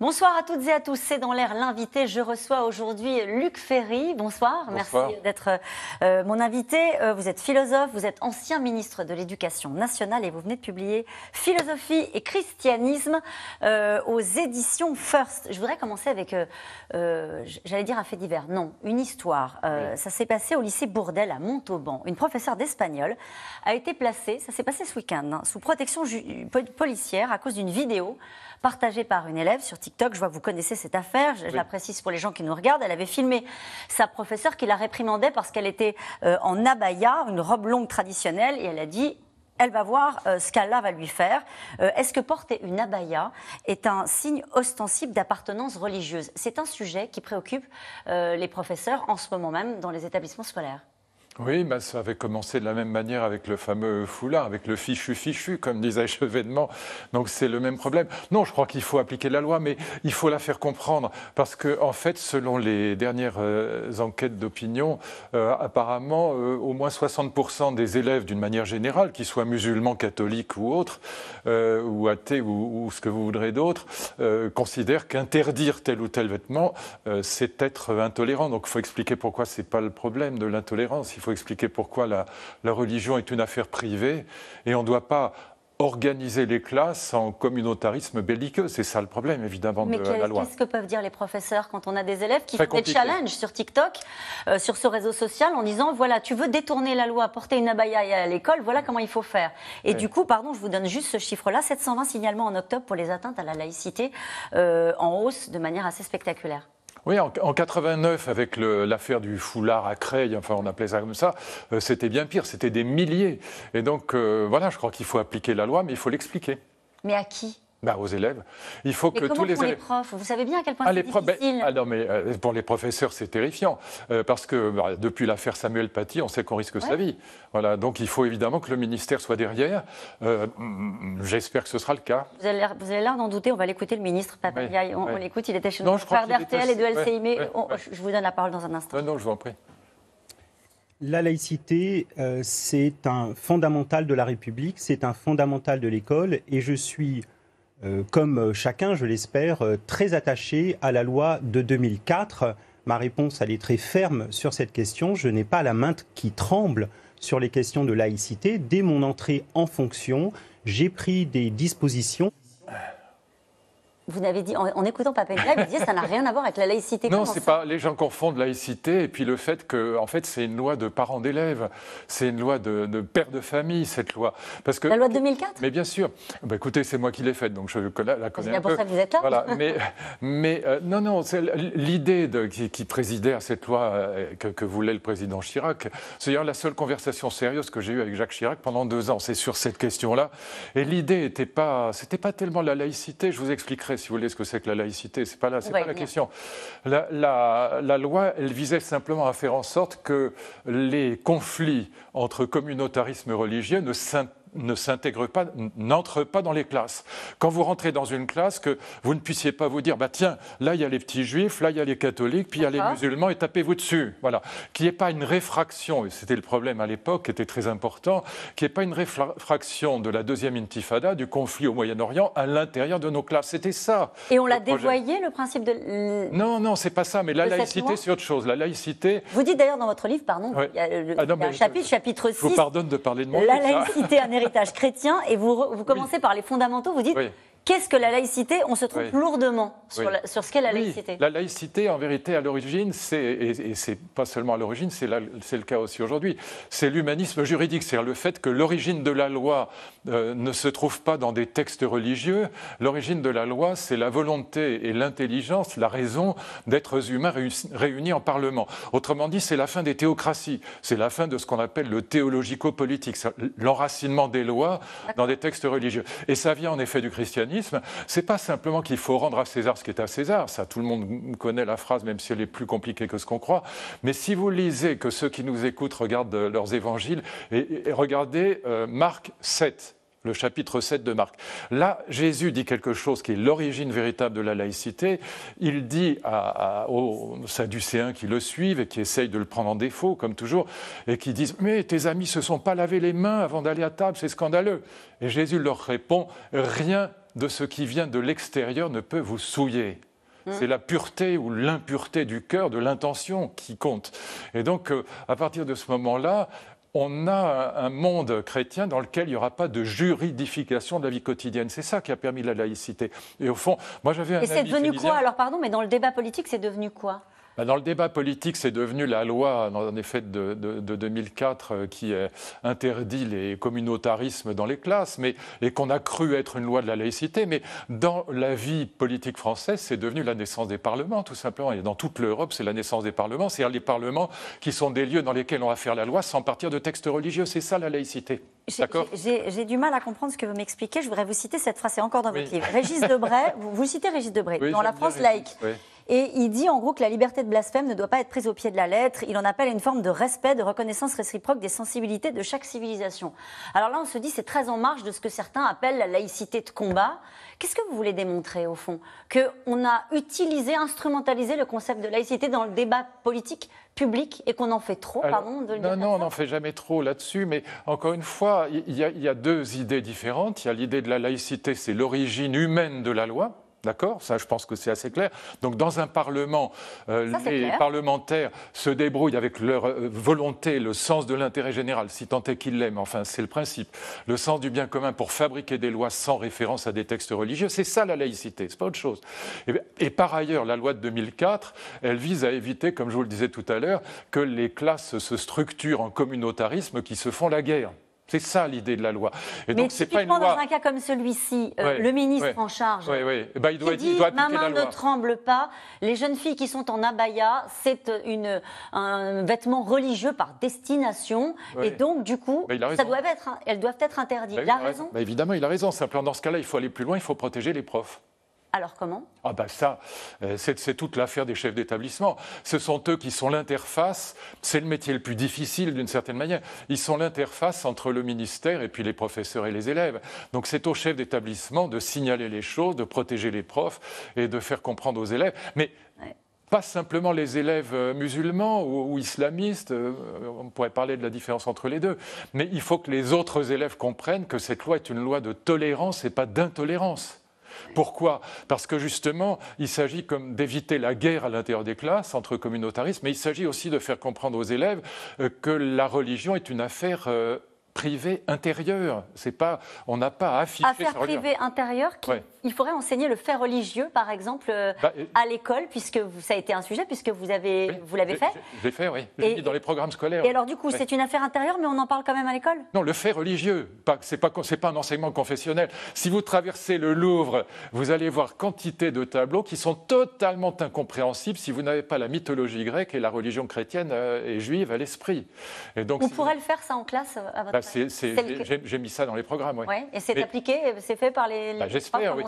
Bonsoir à toutes et à tous. C'est dans l'air l'invité. Je reçois aujourd'hui Luc Ferry. Bonsoir. Merci d'être euh, mon invité. Euh, vous êtes philosophe, vous êtes ancien ministre de l'Éducation nationale et vous venez de publier Philosophie et christianisme euh, aux éditions First. Je voudrais commencer avec, j'allais dire un fait divers. Non, une histoire. Ça s'est passé au lycée Bourdel à Montauban. Une professeure d'espagnol a été placée, ça s'est passé ce week-end, hein, sous protection policière à cause d'une vidéo partagée par une élève sur TikTok. Je vois vous connaissez cette affaire, je, la précise pour les gens qui nous regardent. Elle avait filmé sa professeure qui la réprimandait parce qu'elle était euh, en abaya, une robe longue traditionnelle, et elle a dit elle va voir euh, ce qu'Allah va lui faire. Euh, est-ce que porter une abaya est un signe ostensible d'appartenance religieuse C'est un sujet qui préoccupe les professeurs en ce moment même dans les établissements scolaires. Oui, ben ça avait commencé de la même manière avec le fameux foulard, avec le fichu fichu, comme disait Chevènement. Donc c'est le même problème. Non, je crois qu'il faut appliquer la loi, mais il faut la faire comprendre. Parce que, en fait, selon les dernières euh, enquêtes d'opinion, euh, apparemment, euh, au moins 60% des élèves, d'une manière générale, qu'ils soient musulmans, catholiques ou autres, ou athées ou, ou, ce que vous voudrez d'autres, considèrent qu'interdire tel ou tel vêtement, c'est être intolérant. Donc il faut expliquer pourquoi ce n'est pas le problème de l'intolérance il faut expliquer pourquoi la, religion est une affaire privée et on ne doit pas organiser les classes en communautarisme belliqueux. C'est ça le problème, évidemment, de la loi. Qu'est-ce que peuvent dire les professeurs quand on a des élèves qui font des challenges sur TikTok, euh, sur ce réseau social, en disant voilà, tu veux détourner la loi, porter une abaya à l'école, voilà comment il faut faire. Et du coup, pardon, je vous donne juste ce chiffre-là 720 signalements en octobre pour les atteintes à la laïcité euh, en hausse de manière assez spectaculaire. Oui, en, 89, avec l'affaire du foulard à Creil, enfin on appelait ça comme ça, euh, c'était bien pire, c'était des milliers. Et donc euh, voilà, je crois qu'il faut appliquer la loi, mais il faut l'expliquer. Mais à qui bah, aux élèves. Il faut que tous les pour les profs Vous savez bien à quel point ah, c'est ben, difficile. Ah, mais euh, pour les professeurs, c'est terrifiant euh, parce que bah, depuis l'affaire Samuel Paty, on sait qu'on risque sa vie. Voilà, donc il faut évidemment que le ministère soit derrière. Euh, j'espère que ce sera le cas. Vous avez l'air d'en douter. On va l'écouter, le ministre on, l'écoute. Il était chez nous. Non, je et de LCI. Mais e, je vous donne la parole dans un instant. Non, non, je vous en prie. La laïcité, c'est un fondamental de la République, c'est un fondamental de l'école, et je suis euh, comme euh, chacun, je l'espère, euh, très attaché à la loi de 2004. Ma réponse, elle est très ferme sur cette question. Je n'ai pas la main qui tremble sur les questions de laïcité. Dès mon entrée en fonction, j'ai pris des dispositions vous n'avez dit, en, écoutant Papengreb, vous disiez ça n'a rien à voir avec la laïcité. Non, c'est pas. Les gens confondent laïcité et puis le fait que, en fait, c'est une loi de parents d'élèves, c'est une loi de, père de famille, cette loi. Parce que, la loi de 2004 Mais bien sûr. Bah, écoutez, c'est moi qui l'ai faite, donc je la, connais. C'est pour ça que vous êtes là. Voilà. mais, mais euh, non, non, c'est l'idée qui, qui, présidait à cette loi euh, que, voulait le président Chirac. C'est d'ailleurs la seule conversation sérieuse que j'ai eue avec Jacques Chirac pendant deux ans. C'est sur cette question-là. Et l'idée n'était pas, c'était pas tellement la laïcité. Je vous expliquerai si vous voulez, ce que c'est que la laïcité. c'est pas, là, c'est pas la question. La, loi, elle visait simplement à faire en sorte que les conflits entre communautarisme religieux ne s'intéressent ne s'intègre pas, n'entre pas dans les classes. Quand vous rentrez dans une classe, que vous ne puissiez pas vous dire, bah tiens, là il y a les petits juifs, là il y a les catholiques, puis il y a les musulmans, et tapez-vous dessus. Voilà. Qu'il n'y ait pas une réfraction, et c'était le problème à l'époque, qui était très important, qu'il n'y ait pas une réfraction de la deuxième intifada, du conflit au Moyen-Orient, à l'intérieur de nos classes. C'était ça. Et on l'a dévoyé, le principe de. Non, non, c'est pas ça, mais la laïcité, c'est autre chose. La laïcité. Vous dites d'ailleurs dans votre livre, pardon, il le, chapitre, chapitre 6. Je vous pardonne de parler de moi. La laïcité héritage chrétien et vous, commencez par les fondamentaux. Vous dites, Qu'est-ce que la laïcité On se trompe lourdement sur, sur ce qu'est la laïcité. La laïcité, en vérité, à l'origine, c'est, et, c'est pas seulement à l'origine, c'est, le cas aussi aujourd'hui, c'est l'humanisme juridique, c'est-à-dire le fait que l'origine de la loi euh, ne se trouve pas dans des textes religieux, l'origine de la loi, c'est la volonté et l'intelligence, la raison d'êtres humains réunis en Parlement. Autrement dit, c'est la fin des théocraties, c'est la fin de ce qu'on appelle le théologico-politique, l'enracinement des lois dans des textes religieux. Et ça vient en effet du christianisme c'est pas simplement qu'il faut rendre à César ce qui est à César, ça tout le monde connaît la phrase, même si elle est plus compliquée que ce qu'on croit, mais si vous lisez que ceux qui nous écoutent regardent euh, leurs évangiles, et, regardez euh, Marc 7, le chapitre 7 de Marc. Là, Jésus dit quelque chose qui est l'origine véritable de la laïcité. Il dit aux Sadducéens qui le suivent et qui essayent de le prendre en défaut, comme toujours, et qui disent Mais tes amis se sont pas lavé les mains avant d'aller à table, c'est scandaleux. Et Jésus leur répond Rien de ce qui vient de l'extérieur ne peut vous souiller. Mmh. C'est la pureté ou l'impureté du cœur, de l'intention qui compte. Et donc, euh, à partir de ce moment-là, on a un monde chrétien dans lequel il n'y aura pas de juridification de la vie quotidienne. C'est ça qui a permis la laïcité. Et au fond, moi j'avais un. Et c'est devenu quoi alors Pardon, mais dans le débat politique, c'est devenu quoi bah, dans le débat politique, c'est devenu la loi, en effet, de, de, 2004 euh, qui euh, interdit les communautarismes dans les classes, mais, et qu'on a cru être une loi de la laïcité. Mais dans la vie politique française, c'est devenu la naissance des parlements, tout simplement. Et dans toute l'Europe, c'est la naissance des parlements, c'est-à-dire les parlements qui sont des lieux dans lesquels on va faire la loi sans partir de textes religieux. C'est ça la laïcité. D'accord J'ai du mal à comprendre ce que vous m'expliquez. Je voudrais vous citer cette phrase, c'est encore dans votre livre. Régis Debray, vous, vous, citez Régis Debray, dans La France laïque. Oui. Et il dit en gros que la liberté de blasphème ne doit pas être prise au pied de la lettre. Il en appelle à une forme de respect, de reconnaissance réciproque des sensibilités de chaque civilisation. Alors là, on se dit c'est très en marge de ce que certains appellent la laïcité de combat. Qu'est-ce que vous voulez démontrer au fond Que a utilisé, instrumentalisé le concept de laïcité dans le débat politique public et qu'on en fait trop, pardon de Non, non, on n'en fait jamais trop là-dessus, mais encore une fois, il y, a deux idées différentes. Il y a l'idée de la laïcité, c'est l'origine humaine de la loi, D'accord Ça, je pense que c'est assez clair. Donc, dans un Parlement, euh, les parlementaires se débrouillent avec leur euh, volonté, le sens de l'intérêt général, si tant est qu'ils l'aiment, enfin, c'est le principe, le sens du bien commun pour fabriquer des lois sans référence à des textes religieux. C'est ça la laïcité, c'est pas autre chose. et, par ailleurs, la loi de 2004, elle vise à éviter, comme je vous le disais tout à l'heure, que les classes se structurent en communautarisme qui se font la guerre. C'est ça l'idée de la loi. Et Mais donc, c'est pas une loi... dans un cas comme celui-ci, euh, le ministre en charge, ouais, eh ben, il doit, dit, il doit ne tremble pas, les jeunes filles qui sont en abaya, c'est euh, un vêtement religieux par destination, et donc du coup, ça doit être, hein, elles doivent être interdites. Bah il a raison. évidemment, il a raison. Simplement, dans ce cas-là, il faut aller plus loin, il faut protéger les profs. Alors comment Ah ben ça, euh, c'est toute l'affaire des chefs d'établissement. Ce sont eux qui sont l'interface, c'est le métier le plus difficile d'une certaine manière. Ils sont l'interface entre le ministère et puis les professeurs et les élèves. Donc c'est aux chefs d'établissement de signaler les choses, de protéger les profs et de faire comprendre aux élèves. Mais pas simplement les élèves euh, musulmans ou, islamistes, euh, on pourrait parler de la différence entre les deux, mais il faut que les autres élèves comprennent que cette loi est une loi de tolérance et pas d'intolérance. Pourquoi Parce que justement, il s'agit comme d'éviter la guerre à l'intérieur des classes entre communautarisme, mais il s'agit aussi de faire comprendre aux élèves euh, que la religion est une affaire euh, privé intérieur. C'est pas, on n'a pas affiché. Affaire privée intérieure. Il faudrait enseigner le fait religieux, par exemple, euh, bah, à l'école, puisque ça a été un sujet, puisque vous l'avez fait. J'ai fait, oui. Et, dans les programmes scolaires. Et alors du coup, c'est une affaire intérieure, mais on en parle quand même à l'école. Non, le fait religieux. c'est pas, un enseignement confessionnel. Si vous traversez le Louvre, vous allez voir quantité de tableaux qui sont totalement incompréhensibles si vous n'avez pas la mythologie grecque et la religion chrétienne euh, et juive à l'esprit. Et donc, on pourrait le faire ça en classe. Euh, à votre bah, j'ai mis ça dans les programmes, Et c'est appliqué, euh, c'est fait par les, bah, J'espère, oui.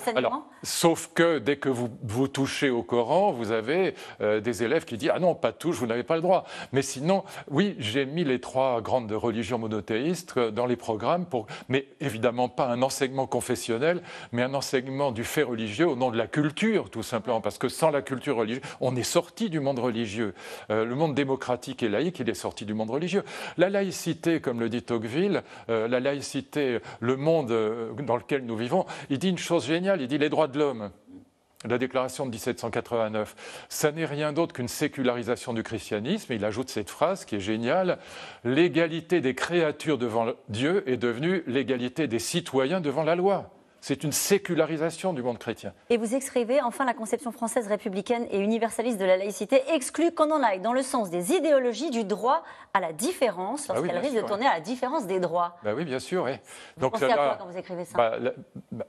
sauf que dès que vous, vous touchez au Coran, vous avez euh, des élèves qui disent « Ah non, pas touche, vous n'avez pas le droit ». Mais sinon, oui, j'ai mis les trois grandes religions monothéistes euh, dans les programmes, pour, mais évidemment pas un enseignement confessionnel, mais un enseignement du fait religieux au nom de la culture, tout simplement, parce que sans la culture religieuse, on est sorti du monde religieux. le monde démocratique et laïque, il est sorti du monde religieux. La laïcité, comme le dit Tocqueville, euh, la laïcité, le monde euh, dans lequel nous vivons, il dit une chose géniale, il dit les droits de l'homme la déclaration de 1789. Ça n'est rien d'autre qu'une sécularisation du christianisme. Et il ajoute cette phrase qui est géniale. L'égalité des créatures devant Dieu est devenue l'égalité des citoyens devant la loi. C'est une sécularisation du monde chrétien. Et vous écrivez enfin la conception française républicaine et universaliste de la laïcité exclut qu'on en aille dans le sens des idéologies du droit à la différence, ah lorsqu'elle risque de tourner à la différence des droits. Bah oui, bien sûr. Donc, quand vous écrivez ça bah, bah,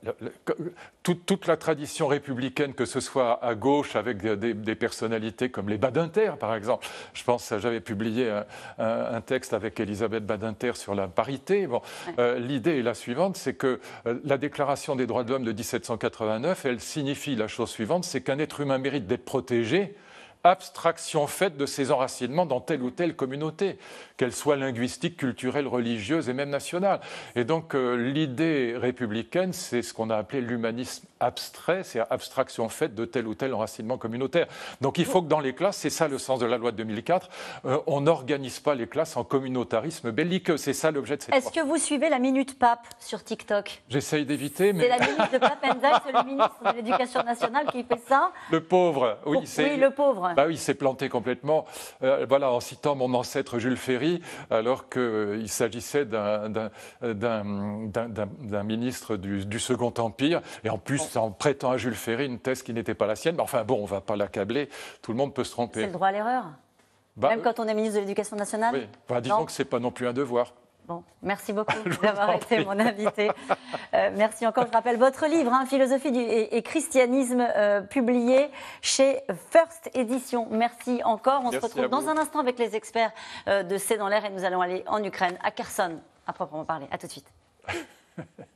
toute, la tradition républicaine, que ce soit à gauche avec des, personnalités comme les Badinter, par exemple. Je pense, que j'avais publié un, texte avec Elisabeth Badinter sur la parité. Bon, euh, L'idée est la suivante, c'est que euh, la déclaration des droits de l'homme de 1789, elle signifie la chose suivante, c'est qu'un être humain mérite d'être protégé, abstraction faite de ses enracinements dans telle ou telle communauté, qu'elle soit linguistique, culturelle, religieuse et même nationale. Et donc euh, l'idée républicaine, c'est ce qu'on a appelé l'humanisme abstrait, c'est abstraction faite de tel ou tel enracinement communautaire. Donc il faut que dans les classes, c'est ça le sens de la loi de 2004, euh, on n'organise pas les classes en communautarisme belliqueux. C'est ça l'objet de cette Est-ce que vous suivez la Minute Pape sur TikTok J'essaye d'éviter, mais... C'est la Minute de Pape c'est le ministre de l'Éducation nationale qui fait ça. Le pauvre, oui. c'est... Oui, le pauvre. Bah oui, il s'est planté complètement, euh, voilà, en citant mon ancêtre Jules Ferry, alors qu'il s'agissait d'un, ministre du, du Second Empire, et en plus en prêtant à Jules Ferry une thèse qui n'était pas la sienne. Mais enfin bon, on ne va pas l'accabler. Tout le monde peut se tromper. C'est le droit à l'erreur. Bah, Même euh, quand on est ministre de l'Éducation nationale. Oui. disons que ce n'est pas non plus un devoir. Bon, merci beaucoup d'avoir été mon invité. Euh, merci encore. Je rappelle votre livre, hein, Philosophie du, et, christianisme, euh, publié chez First Edition. Merci encore. On se retrouve dans un instant avec les experts de C'est dans l'air et nous allons aller en Ukraine, à Kherson, à proprement parler. À tout de suite.